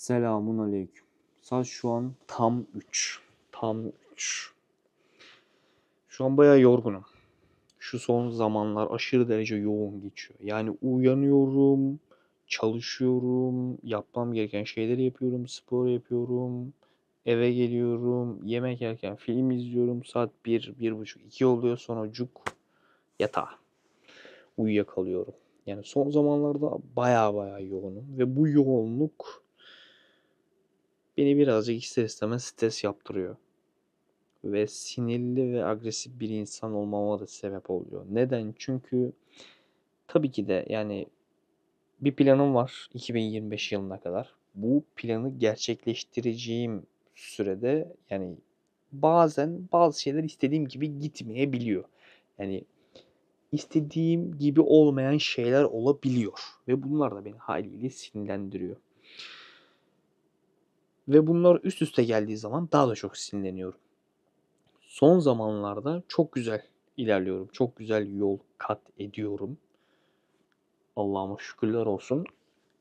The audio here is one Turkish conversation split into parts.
Selamun aleyküm. Saat şu an tam 3. Tam 3. Şu an bayağı yorgunum. Şu son zamanlar aşırı derece yoğun geçiyor. Yani uyanıyorum, çalışıyorum, yapmam gereken şeyleri yapıyorum, spor yapıyorum, eve geliyorum, yemek yerken film izliyorum. Saat 1, buçuk, 2 oluyor sonra cuk yatağa. Uyuyakalıyorum. Yani son zamanlarda baya baya yoğunum ve bu yoğunluk beni birazcık ister istemez stres yaptırıyor. Ve sinirli ve agresif bir insan olmama da sebep oluyor. Neden? Çünkü tabii ki de yani bir planım var 2025 yılına kadar. Bu planı gerçekleştireceğim sürede yani bazen bazı şeyler istediğim gibi gitmeyebiliyor. Yani istediğim gibi olmayan şeyler olabiliyor ve bunlar da beni haliyle sinirlendiriyor. Ve bunlar üst üste geldiği zaman daha da çok sinirleniyorum. Son zamanlarda çok güzel ilerliyorum. Çok güzel yol kat ediyorum. Allah'ıma şükürler olsun.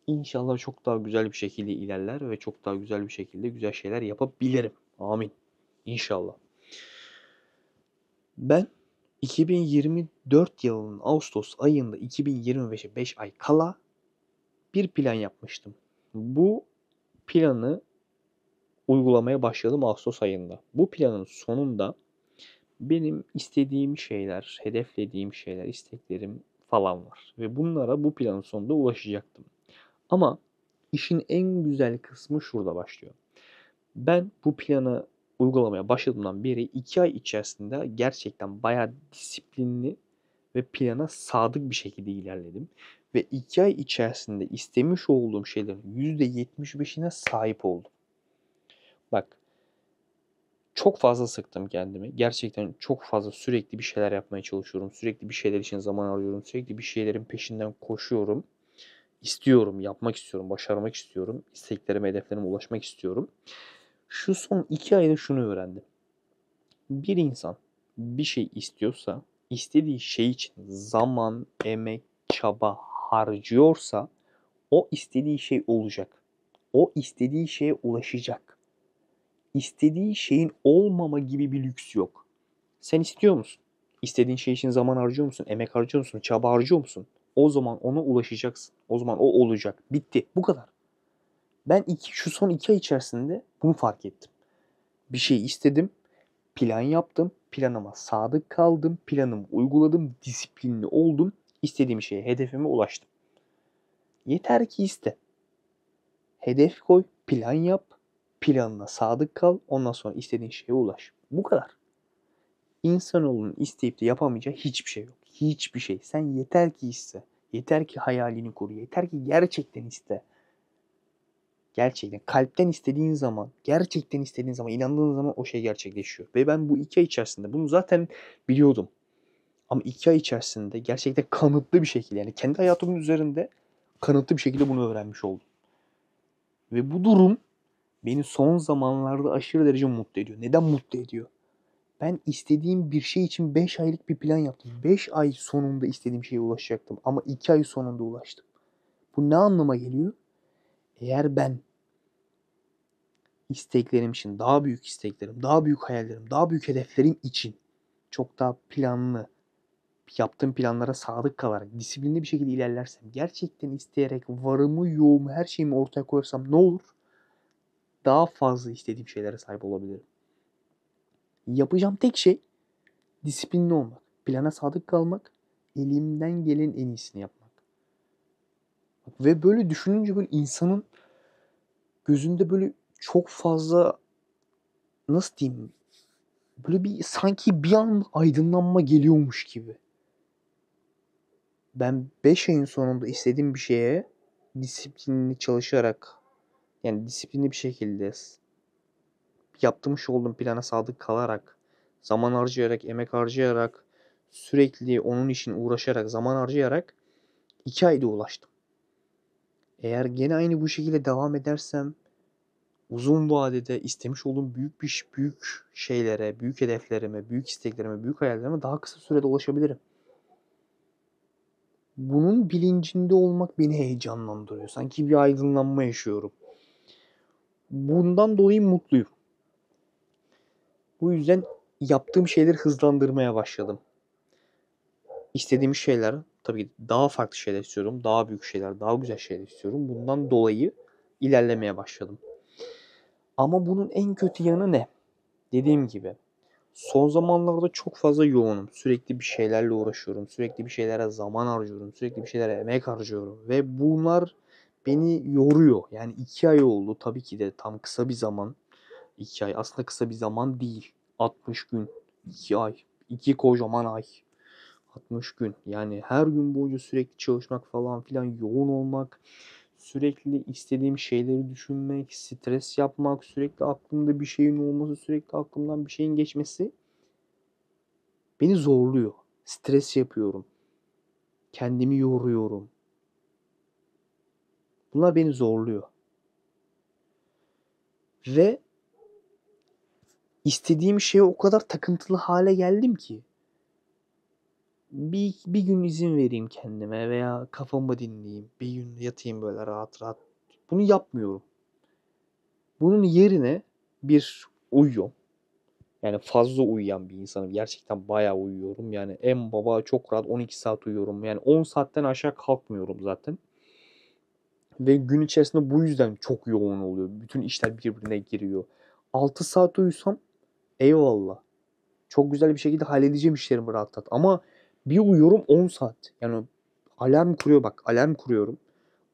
İnşallah çok daha güzel bir şekilde ilerler ve çok daha güzel bir şekilde güzel şeyler yapabilirim. Amin. İnşallah. Ben 2024 yılının Ağustos ayında 2025'e 5 ay kala bir plan yapmıştım. Bu planı uygulamaya başladım Ağustos ayında. Bu planın sonunda benim istediğim şeyler, hedeflediğim şeyler, isteklerim falan var. Ve bunlara bu planın sonunda ulaşacaktım. Ama işin en güzel kısmı şurada başlıyor. Ben bu planı uygulamaya başladığımdan beri 2 ay içerisinde gerçekten bayağı disiplinli ve plana sadık bir şekilde ilerledim. Ve 2 ay içerisinde istemiş olduğum şeylerin %75'ine sahip oldum. Bak çok fazla sıktım kendimi. Gerçekten çok fazla sürekli bir şeyler yapmaya çalışıyorum. Sürekli bir şeyler için zaman arıyorum. Sürekli bir şeylerin peşinden koşuyorum. İstiyorum, yapmak istiyorum, başarmak istiyorum. İsteklerime, hedeflerime ulaşmak istiyorum. Şu son iki ayda şunu öğrendim. Bir insan bir şey istiyorsa, istediği şey için zaman, emek, çaba harcıyorsa o istediği şey olacak. O istediği şeye ulaşacak istediği şeyin olmama gibi bir lüks yok. Sen istiyor musun? İstediğin şey için zaman harcıyor musun? Emek harcıyor musun? Çaba harcıyor musun? O zaman ona ulaşacaksın. O zaman o olacak. Bitti. Bu kadar. Ben iki, şu son iki ay içerisinde bunu fark ettim. Bir şey istedim. Plan yaptım. Planıma sadık kaldım. Planımı uyguladım. Disiplinli oldum. İstediğim şeye, hedefime ulaştım. Yeter ki iste. Hedef koy, plan yap, planına sadık kal. Ondan sonra istediğin şeye ulaş. Bu kadar. İnsanoğlunun isteyip de yapamayacağı hiçbir şey yok. Hiçbir şey. Sen yeter ki iste. Yeter ki hayalini kur. Yeter ki gerçekten iste. Gerçekten kalpten istediğin zaman, gerçekten istediğin zaman, inandığın zaman o şey gerçekleşiyor. Ve ben bu iki ay içerisinde bunu zaten biliyordum. Ama iki ay içerisinde gerçekten kanıtlı bir şekilde yani kendi hayatımın üzerinde kanıtlı bir şekilde bunu öğrenmiş oldum. Ve bu durum beni son zamanlarda aşırı derece mutlu ediyor. Neden mutlu ediyor? Ben istediğim bir şey için 5 aylık bir plan yaptım. 5 ay sonunda istediğim şeye ulaşacaktım ama 2 ay sonunda ulaştım. Bu ne anlama geliyor? Eğer ben isteklerim için, daha büyük isteklerim, daha büyük hayallerim, daha büyük hedeflerim için çok daha planlı, yaptığım planlara sadık kalarak, disiplinli bir şekilde ilerlersem, gerçekten isteyerek varımı, yoğumu, her şeyimi ortaya koyarsam ne olur? daha fazla istediğim şeylere sahip olabilirim. Yapacağım tek şey disiplinli olmak, plana sadık kalmak, elimden gelen en iyisini yapmak. Ve böyle düşününce böyle insanın gözünde böyle çok fazla nasıl diyeyim böyle bir sanki bir an aydınlanma geliyormuş gibi. Ben 5 ayın sonunda istediğim bir şeye disiplinli çalışarak yani disiplinli bir şekilde yaptırmış olduğum plana sadık kalarak, zaman harcayarak, emek harcayarak, sürekli onun için uğraşarak, zaman harcayarak iki ayda ulaştım. Eğer gene aynı bu şekilde devam edersem uzun vadede istemiş olduğum büyük bir büyük şeylere, büyük hedeflerime, büyük isteklerime, büyük hayallerime daha kısa sürede ulaşabilirim. Bunun bilincinde olmak beni heyecanlandırıyor. Sanki bir aydınlanma yaşıyorum. Bundan dolayı mutluyum. Bu yüzden yaptığım şeyleri hızlandırmaya başladım. İstediğim şeyler tabii daha farklı şeyler istiyorum. Daha büyük şeyler, daha güzel şeyler istiyorum. Bundan dolayı ilerlemeye başladım. Ama bunun en kötü yanı ne? Dediğim gibi son zamanlarda çok fazla yoğunum. Sürekli bir şeylerle uğraşıyorum. Sürekli bir şeylere zaman harcıyorum. Sürekli bir şeylere emek harcıyorum. Ve bunlar beni yoruyor. Yani iki ay oldu tabii ki de tam kısa bir zaman. İki ay aslında kısa bir zaman değil. 60 gün, iki ay, iki kocaman ay. 60 gün yani her gün boyunca sürekli çalışmak falan filan yoğun olmak sürekli istediğim şeyleri düşünmek, stres yapmak, sürekli aklımda bir şeyin olması, sürekli aklımdan bir şeyin geçmesi beni zorluyor. Stres yapıyorum. Kendimi yoruyorum. Bunlar beni zorluyor. Ve istediğim şeye o kadar takıntılı hale geldim ki bir, bir gün izin vereyim kendime veya kafamı dinleyeyim. Bir gün yatayım böyle rahat rahat. Bunu yapmıyorum. Bunun yerine bir uyuyorum. Yani fazla uyuyan bir insanım. Gerçekten bayağı uyuyorum. Yani en baba çok rahat 12 saat uyuyorum. Yani 10 saatten aşağı kalkmıyorum zaten. Ve gün içerisinde bu yüzden çok yoğun oluyor. Bütün işler birbirine giriyor. 6 saat uyusam eyvallah. Çok güzel bir şekilde halledeceğim işlerimi rahatlat. Ama bir uyuyorum 10 saat. Yani alarm kuruyor bak alarm kuruyorum.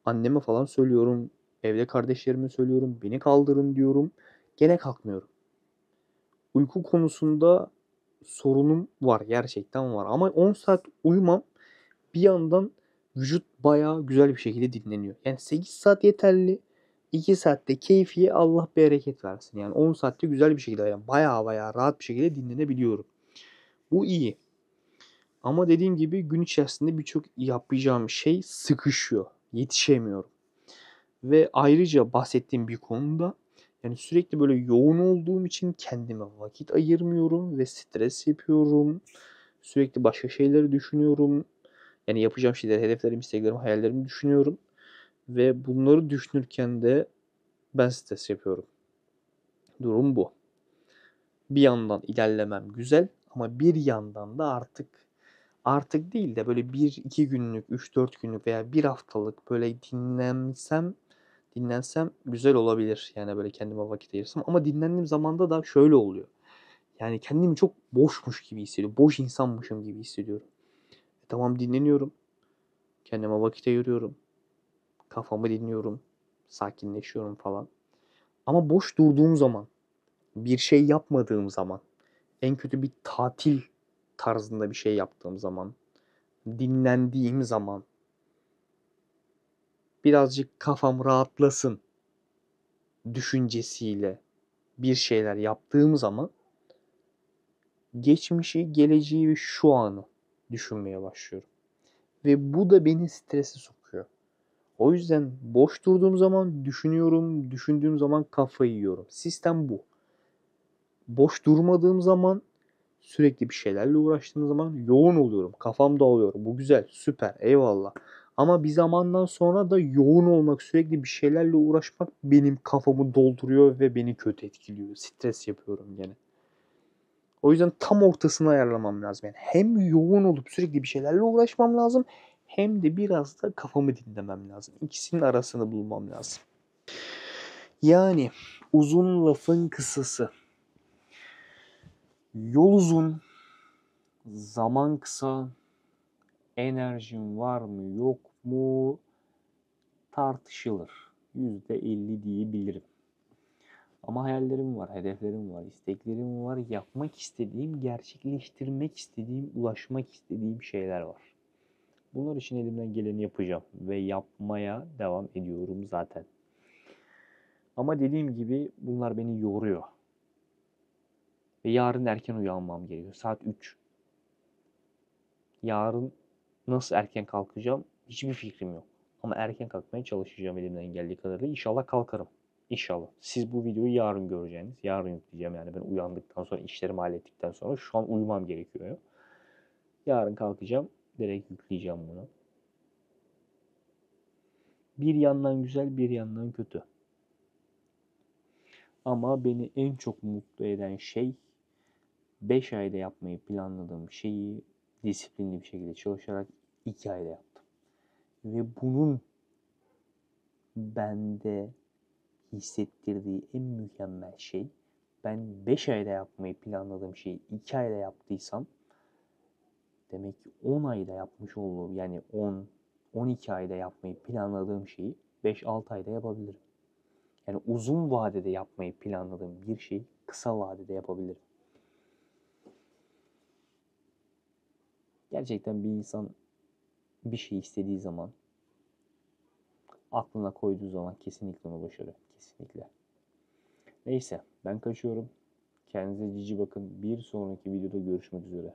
Anneme falan söylüyorum. Evde kardeşlerime söylüyorum. Beni kaldırın diyorum. Gene kalkmıyorum. Uyku konusunda sorunum var gerçekten var. Ama 10 saat uyumam bir yandan vücut baya güzel bir şekilde dinleniyor. Yani 8 saat yeterli. 2 saatte keyfiye Allah bereket versin. Yani 10 saatte güzel bir şekilde yani baya baya rahat bir şekilde dinlenebiliyorum. Bu iyi. Ama dediğim gibi gün içerisinde birçok yapacağım şey sıkışıyor. Yetişemiyorum. Ve ayrıca bahsettiğim bir konuda yani sürekli böyle yoğun olduğum için kendime vakit ayırmıyorum ve stres yapıyorum. Sürekli başka şeyleri düşünüyorum. Yani yapacağım şeyler, hedeflerim, isteklerim, hayallerimi düşünüyorum. Ve bunları düşünürken de ben stres yapıyorum. Durum bu. Bir yandan ilerlemem güzel ama bir yandan da artık artık değil de böyle bir iki günlük, 3-4 günlük veya bir haftalık böyle dinlensem dinlensem güzel olabilir. Yani böyle kendime vakit ayırsam ama dinlendiğim zamanda da şöyle oluyor. Yani kendimi çok boşmuş gibi hissediyorum. Boş insanmışım gibi hissediyorum tamam dinleniyorum. Kendime vakit ayırıyorum. Kafamı dinliyorum. Sakinleşiyorum falan. Ama boş durduğum zaman, bir şey yapmadığım zaman, en kötü bir tatil tarzında bir şey yaptığım zaman, dinlendiğim zaman birazcık kafam rahatlasın düşüncesiyle bir şeyler yaptığım zaman geçmişi, geleceği ve şu anı düşünmeye başlıyorum. Ve bu da beni strese sokuyor. O yüzden boş durduğum zaman düşünüyorum, düşündüğüm zaman kafayı yiyorum. Sistem bu. Boş durmadığım zaman sürekli bir şeylerle uğraştığım zaman yoğun oluyorum. Kafam dağılıyor. Bu güzel, süper, eyvallah. Ama bir zamandan sonra da yoğun olmak, sürekli bir şeylerle uğraşmak benim kafamı dolduruyor ve beni kötü etkiliyor. Stres yapıyorum gene. O yüzden tam ortasını ayarlamam lazım. Yani hem yoğun olup sürekli bir şeylerle uğraşmam lazım hem de biraz da kafamı dinlemem lazım. İkisinin arasını bulmam lazım. Yani uzun lafın kısası. Yol uzun, zaman kısa, enerjin var mı yok mu tartışılır. %50 diyebilirim. Ama hayallerim var, hedeflerim var, isteklerim var, yapmak istediğim, gerçekleştirmek istediğim, ulaşmak istediğim şeyler var. Bunlar için elimden geleni yapacağım ve yapmaya devam ediyorum zaten. Ama dediğim gibi bunlar beni yoruyor. Ve yarın erken uyanmam gerekiyor. Saat 3. Yarın nasıl erken kalkacağım hiçbir fikrim yok. Ama erken kalkmaya çalışacağım elimden geldiği kadarıyla. İnşallah kalkarım. İnşallah. Siz bu videoyu yarın göreceğiniz. Yarın yükleyeceğim yani ben uyandıktan sonra işlerimi hallettikten sonra şu an uyumam gerekiyor. Yarın kalkacağım. Direkt yükleyeceğim bunu. Bir yandan güzel bir yandan kötü. Ama beni en çok mutlu eden şey 5 ayda yapmayı planladığım şeyi disiplinli bir şekilde çalışarak 2 ayda yaptım. Ve bunun bende hissettirdiği en mükemmel şey ben 5 ayda yapmayı planladığım şeyi 2 ayda yaptıysam demek ki 10 ayda yapmış olduğum yani 10 12 ayda yapmayı planladığım şeyi 5-6 ayda yapabilirim. Yani uzun vadede yapmayı planladığım bir şeyi kısa vadede yapabilirim. Gerçekten bir insan bir şey istediği zaman aklına koyduğu zaman kesinlikle onu başarıyor. Kesinlikle. Neyse ben kaçıyorum. Kendinize cici bakın. Bir sonraki videoda görüşmek üzere.